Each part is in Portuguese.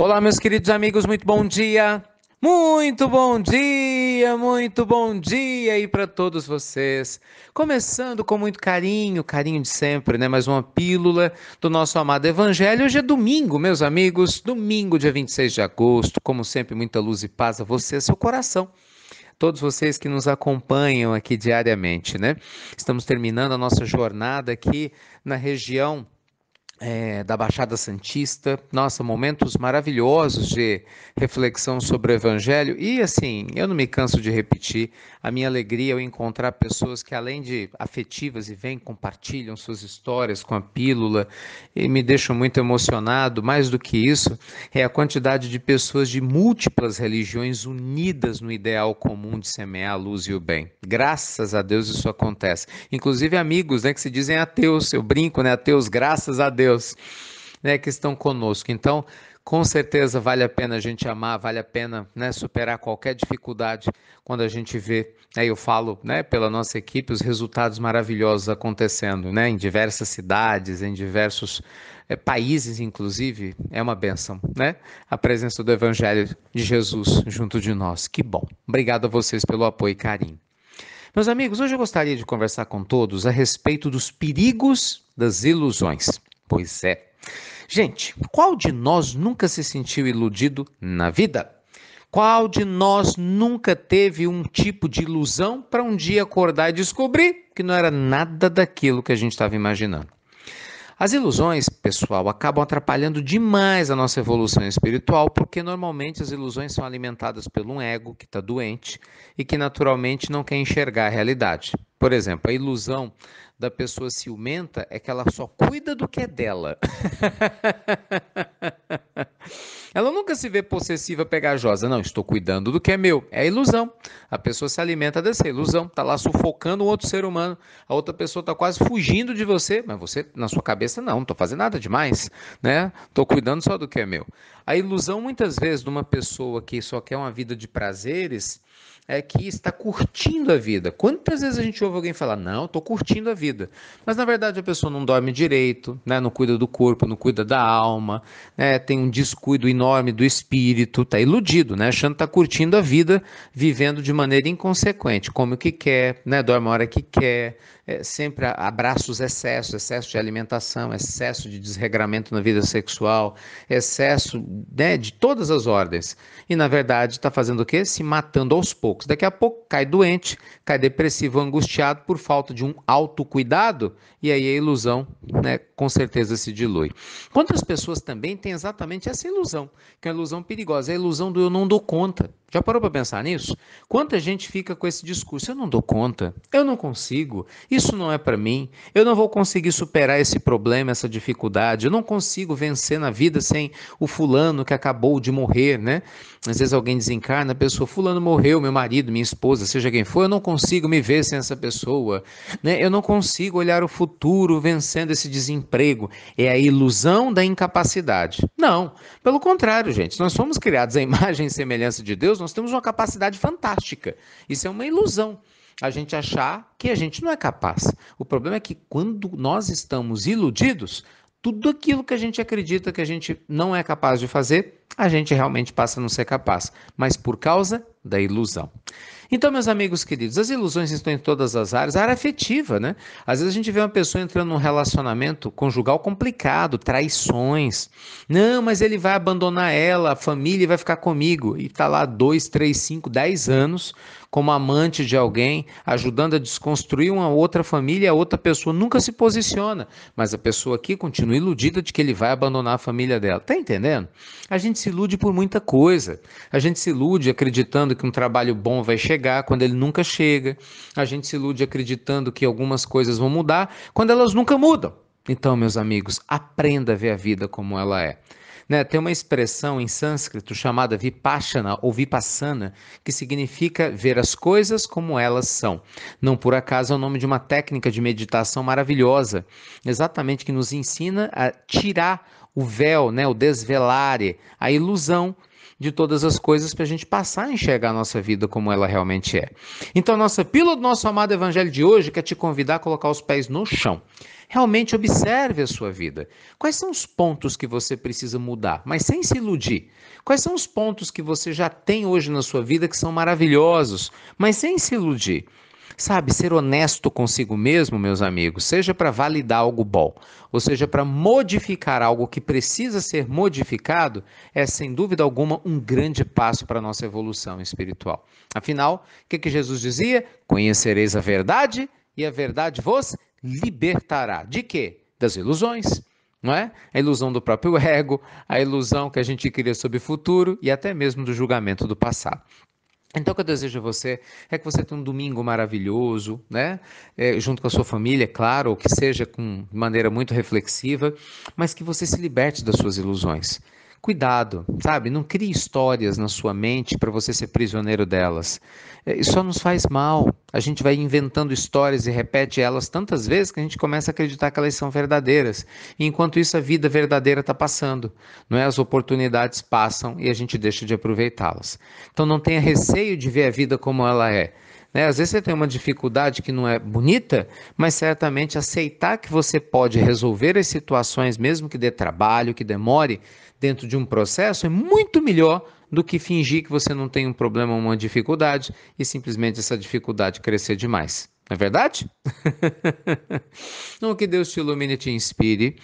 Olá, meus queridos amigos, muito bom dia. Muito bom dia, muito bom dia aí para todos vocês. Começando com muito carinho, carinho de sempre, né? Mais uma pílula do nosso amado Evangelho. Hoje é domingo, meus amigos, domingo, dia 26 de agosto. Como sempre, muita luz e paz a você, seu coração todos vocês que nos acompanham aqui diariamente, né? Estamos terminando a nossa jornada aqui na região é, da Baixada Santista. Nossa, momentos maravilhosos de reflexão sobre o Evangelho. E assim, eu não me canso de repetir a minha alegria ao encontrar pessoas que, além de afetivas e vêm, compartilham suas histórias com a pílula e me deixam muito emocionado. Mais do que isso, é a quantidade de pessoas de múltiplas religiões unidas no ideal comum de semear a luz e o bem. Graças a Deus isso acontece. Inclusive amigos né, que se dizem ateus, eu brinco, né? Ateus, graças a Deus. Deus né, que estão conosco. Então, com certeza vale a pena a gente amar, vale a pena né, superar qualquer dificuldade quando a gente vê, né, eu falo né, pela nossa equipe, os resultados maravilhosos acontecendo né, em diversas cidades, em diversos é, países, inclusive, é uma benção, né? A presença do Evangelho de Jesus junto de nós, que bom. Obrigado a vocês pelo apoio e carinho. Meus amigos, hoje eu gostaria de conversar com todos a respeito dos perigos das ilusões. Pois é. Gente, qual de nós nunca se sentiu iludido na vida? Qual de nós nunca teve um tipo de ilusão para um dia acordar e descobrir que não era nada daquilo que a gente estava imaginando? As ilusões, pessoal, acabam atrapalhando demais a nossa evolução espiritual, porque normalmente as ilusões são alimentadas pelo um ego que está doente e que naturalmente não quer enxergar a realidade. Por exemplo, a ilusão da pessoa ciumenta é que ela só cuida do que é dela. ela nunca se vê possessiva, pegajosa. Não, estou cuidando do que é meu. É ilusão. A pessoa se alimenta dessa ilusão, está lá sufocando o outro ser humano. A outra pessoa está quase fugindo de você, mas você, na sua cabeça, não, não estou fazendo nada demais. né? Estou cuidando só do que é meu. A ilusão, muitas vezes, de uma pessoa que só quer uma vida de prazeres é que está curtindo a vida. Quantas vezes a gente ouve alguém falar, não, estou curtindo a vida. Mas na verdade a pessoa não dorme direito, né? não cuida do corpo, não cuida da alma, né? tem um descuido enorme do espírito, está iludido, né? achando que está curtindo a vida, vivendo de maneira inconsequente, come o que quer, né? dorme a hora que quer, é, sempre abraça os excessos, excesso de alimentação, excesso de desregramento na vida sexual, excesso né, de todas as ordens. E na verdade está fazendo o quê? Se matando aos poucos. Daqui a pouco cai doente, cai depressivo, angustiado por falta de um autocuidado e aí a ilusão né, com certeza se dilui. Quantas pessoas também têm exatamente essa ilusão, que é uma ilusão perigosa, é a ilusão do eu não dou conta. Já parou para pensar nisso? Quanta gente fica com esse discurso? Eu não dou conta, eu não consigo, isso não é para mim, eu não vou conseguir superar esse problema, essa dificuldade, eu não consigo vencer na vida sem o fulano que acabou de morrer, né? Às vezes alguém desencarna, a pessoa, fulano morreu, meu marido, minha esposa, seja quem for, eu não consigo me ver sem essa pessoa, né? Eu não consigo olhar o futuro vencendo esse desemprego. É a ilusão da incapacidade. Não, pelo contrário, gente, nós somos criados à imagem e semelhança de Deus, nós temos uma capacidade fantástica. Isso é uma ilusão a gente achar que a gente não é capaz. O problema é que quando nós estamos iludidos, tudo aquilo que a gente acredita que a gente não é capaz de fazer, a gente realmente passa a não ser capaz. Mas por causa da ilusão. Então, meus amigos queridos, as ilusões estão em todas as áreas, a área afetiva, né? Às vezes a gente vê uma pessoa entrando num relacionamento conjugal complicado, traições. Não, mas ele vai abandonar ela, a família vai ficar comigo. E tá lá dois, três, cinco, dez anos como amante de alguém, ajudando a desconstruir uma outra família, a outra pessoa nunca se posiciona, mas a pessoa aqui continua iludida de que ele vai abandonar a família dela. Tá entendendo? A gente se ilude por muita coisa. A gente se ilude acreditando acreditando que um trabalho bom vai chegar, quando ele nunca chega. A gente se ilude acreditando que algumas coisas vão mudar, quando elas nunca mudam. Então, meus amigos, aprenda a ver a vida como ela é. Né? Tem uma expressão em sânscrito chamada vipassana ou vipassana, que significa ver as coisas como elas são. Não por acaso é o nome de uma técnica de meditação maravilhosa, exatamente que nos ensina a tirar o véu, né, o desvelare, a ilusão de todas as coisas para a gente passar a enxergar a nossa vida como ela realmente é. Então, a nossa pílula do nosso amado Evangelho de hoje quer te convidar a colocar os pés no chão. Realmente observe a sua vida. Quais são os pontos que você precisa mudar, mas sem se iludir? Quais são os pontos que você já tem hoje na sua vida que são maravilhosos, mas sem se iludir? Sabe, ser honesto consigo mesmo, meus amigos, seja para validar algo bom, ou seja, para modificar algo que precisa ser modificado, é sem dúvida alguma um grande passo para a nossa evolução espiritual. Afinal, o que, que Jesus dizia? Conhecereis a verdade e a verdade vos libertará. De quê? Das ilusões não é? A ilusão do próprio ego, a ilusão que a gente cria sobre o futuro e até mesmo do julgamento do passado. Então, o que eu desejo a você é que você tenha um domingo maravilhoso, né? É, junto com a sua família, claro, ou que seja com, de maneira muito reflexiva, mas que você se liberte das suas ilusões. Cuidado, sabe? Não crie histórias na sua mente para você ser prisioneiro delas. É, isso só nos faz mal a gente vai inventando histórias e repete elas tantas vezes que a gente começa a acreditar que elas são verdadeiras. E enquanto isso, a vida verdadeira está passando, não é? As oportunidades passam e a gente deixa de aproveitá-las. Então não tenha receio de ver a vida como ela é. Né? Às vezes você tem uma dificuldade que não é bonita, mas certamente aceitar que você pode resolver as situações, mesmo que dê trabalho, que demore, dentro de um processo, é muito melhor do que fingir que você não tem um problema, ou uma dificuldade e simplesmente essa dificuldade crescer demais. Não é verdade? então, que Deus te ilumine e te inspire.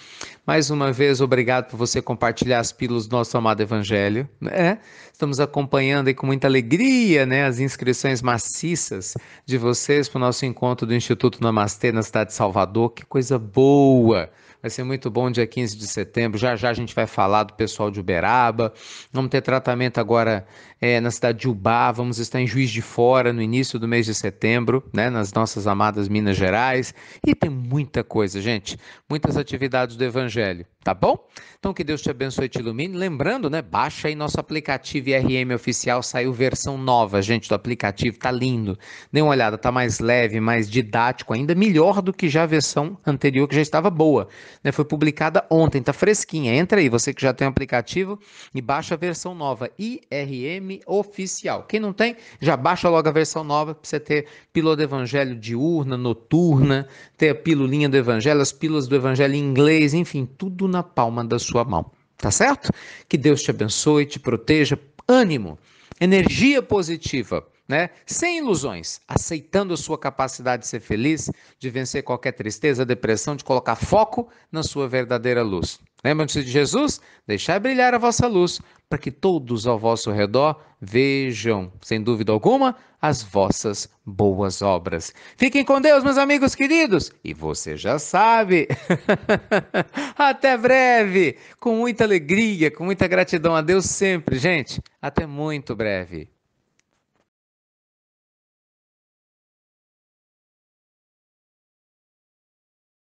Mais uma vez, obrigado por você compartilhar as pílulas do nosso amado Evangelho. Né? Estamos acompanhando aí com muita alegria né, as inscrições maciças de vocês para o nosso encontro do Instituto Namastê na cidade de Salvador. Que coisa boa! Vai ser muito bom dia 15 de setembro. Já já a gente vai falar do pessoal de Uberaba. Vamos ter tratamento agora é, na cidade de Ubá. Vamos estar em Juiz de Fora no início do mês de setembro, né, nas nossas nossas amadas Minas Gerais. E tem muita coisa, gente. Muitas atividades do Evangelho, tá bom? Então que Deus te abençoe e te ilumine. Lembrando, né? Baixa aí nosso aplicativo IRM Oficial. Saiu versão nova, gente, do aplicativo. Tá lindo. Dê uma olhada, tá mais leve, mais didático, ainda melhor do que já a versão anterior, que já estava boa. Né? Foi publicada ontem, tá fresquinha. Entra aí, você que já tem o aplicativo, e baixa a versão nova, IRM Oficial. Quem não tem, já baixa logo a versão nova para você ter Piloto Evangelho diurna, noturna, ter a pilulinha do evangelho, as pílulas do evangelho em inglês, enfim, tudo na palma da sua mão. Tá certo? Que Deus te abençoe, te proteja, ânimo, energia positiva né? Sem ilusões, aceitando a sua capacidade de ser feliz, de vencer qualquer tristeza, depressão, de colocar foco na sua verdadeira luz. Lembram-se de Jesus? Deixai brilhar a vossa luz, para que todos ao vosso redor vejam, sem dúvida alguma, as vossas boas obras. Fiquem com Deus, meus amigos queridos, e você já sabe. Até breve, com muita alegria, com muita gratidão a Deus sempre, gente. Até muito breve.